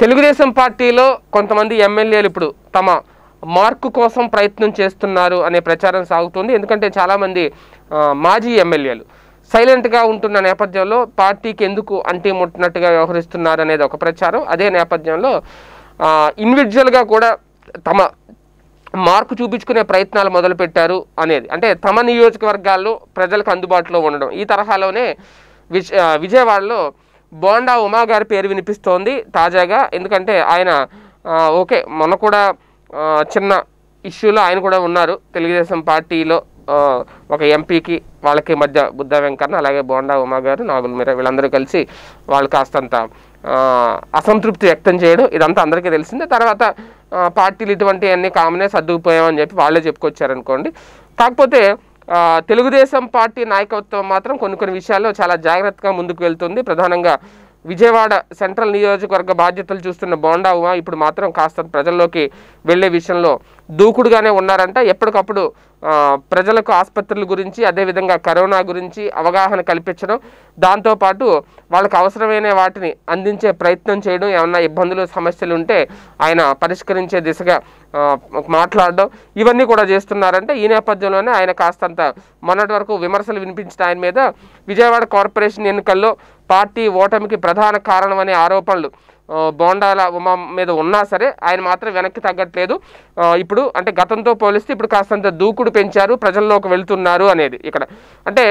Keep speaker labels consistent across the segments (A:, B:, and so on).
A: తెలుగుదేశం పార్టీలో కొంతమంది ఎమ్మెల్యేలు ఇప్పుడు తమ మార్కు కోసం ప్రయత్నం చేస్తున్నారు అనే ప్రచారం సాగుతుంది ఎందుకంటే చాలామంది మాజీ ఎమ్మెల్యేలు సైలెంట్గా ఉంటున్న నేపథ్యంలో పార్టీకి ఎందుకు అంటి ముట్టినట్టుగా వ్యవహరిస్తున్నారు అనేది ఒక ప్రచారం అదే నేపథ్యంలో ఇండివిజువల్గా కూడా తమ మార్కు చూపించుకునే ప్రయత్నాలు మొదలుపెట్టారు అనేది అంటే తమ నియోజకవర్గాల్లో ప్రజలకు అందుబాటులో ఉండడం ఈ తరహాలోనే విజయవాడలో బోండా ఉమా గారి పేరు వినిపిస్తోంది తాజాగా ఎందుకంటే ఆయన ఓకే మొన్న కూడా చిన్న ఇష్యూలో ఆయన కూడా ఉన్నారు తెలుగుదేశం పార్టీలో ఒక ఎంపీకి వాళ్ళకి మధ్య బుద్ధ వెంకన్న అలాగే బోండా ఉమా గారు మీర వీళ్ళందరూ కలిసి వాళ్ళు కాస్తంత అసంతృప్తి వ్యక్తం చేయడం ఇదంతా అందరికీ తెలిసిందే తర్వాత పార్టీలు ఇటువంటివన్నీ కామనే సర్దుకుపోయామని చెప్పి వాళ్ళే చెప్పుకొచ్చారనుకోండి కాకపోతే తెలుగుదేశం పార్టీ నాయకత్వం మాత్రం కొన్ని కొన్ని విషయాల్లో చాలా జాగ్రత్తగా ముందుకు వెళ్తుంది ప్రధానంగా విజయవాడ సెంట్రల్ నియోజకవర్గ బాధ్యతలు చూస్తున్న బోండా ఉమా ఇప్పుడు మాత్రం కాస్త ప్రజల్లోకి వెళ్లే విషయంలో దూకుడుగానే ఉన్నారంట ఎప్పటికప్పుడు ప్రజలకు ఆసుపత్రుల గురించి అదేవిధంగా కరోనా గురించి అవగాహన కల్పించడం దాంతోపాటు వాళ్ళకు అవసరమైన వాటిని అందించే ప్రయత్నం చేయడం ఏమన్నా ఇబ్బందులు సమస్యలు ఉంటే ఆయన పరిష్కరించే దిశగా మాట్లాడడం ఇవన్నీ కూడా చేస్తున్నారంటే ఈ నేపథ్యంలోనే ఆయన కాస్తంత మొన్నటి వరకు విమర్శలు వినిపించిన ఆయన మీద విజయవాడ కార్పొరేషన్ ఎన్నికల్లో పార్టీ ఓటమికి ప్రధాన కారణమనే ఆరోపణలు బోండాల ఉమా మీద ఉన్నా సరే ఆయన మాత్రం వెనక్కి తగ్గట్లేదు ఇప్పుడు అంటే గతంతో పోలిస్తే ఇప్పుడు కాస్తంత దూకుడు పెంచారు ప్రజల్లోకి వెళ్తున్నారు అనేది ఇక్కడ అంటే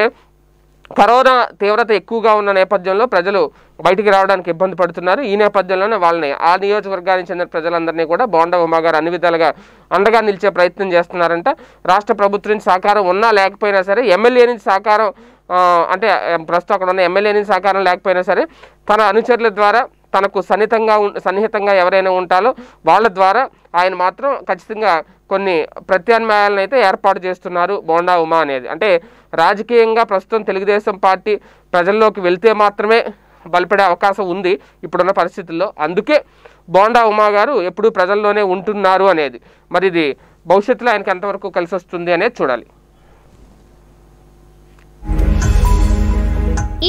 A: కరోనా తీవ్రత ఎక్కువగా ఉన్న నేపథ్యంలో ప్రజలు బయటికి రావడానికి ఇబ్బంది పడుతున్నారు ఈ నేపథ్యంలోనే వాళ్ళని ఆ నియోజకవర్గానికి చెందిన ప్రజలందరినీ కూడా బోండా ఉమాగారు అన్ని విధాలుగా అండగా నిలిచే ప్రయత్నం చేస్తున్నారంట రాష్ట్ర ప్రభుత్వం నుంచి సహకారం ఉన్నా లేకపోయినా సరే ఎమ్మెల్యే నుంచి సహకారం అంటే ప్రస్తుతం అక్కడ ఉన్న ఎమ్మెల్యే నుంచి సహకారం లేకపోయినా సరే తన అనుచరుల ద్వారా తనకు సన్నిహితంగా సన్నిహితంగా ఎవరైనా ఉంటాలో వాళ్ళ ద్వారా ఆయన మాత్రం ఖచ్చితంగా కొన్ని ప్రత్యామ్నాయాలను అయితే ఏర్పాటు చేస్తున్నారు బోండా ఉమా అనేది అంటే రాజకీయంగా ప్రస్తుతం తెలుగుదేశం పార్టీ ప్రజల్లోకి వెళ్తే మాత్రమే బలపడే అవకాశం ఉంది ఇప్పుడున్న పరిస్థితుల్లో అందుకే బోండా ఉమా గారు ఎప్పుడూ ప్రజల్లోనే ఉంటున్నారు అనేది మరి ఇది భవిష్యత్తులో ఆయనకి ఎంతవరకు కలిసి వస్తుంది అనేది చూడాలి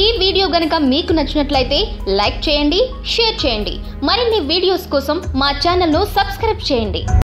A: ఈ వీడియో గనక మీకు నచ్చినట్లయితే లైక్ చేయండి షేర్ చేయండి మరిన్ని వీడియోస్ కోసం మా ఛానల్ను సబ్స్క్రైబ్ చేయండి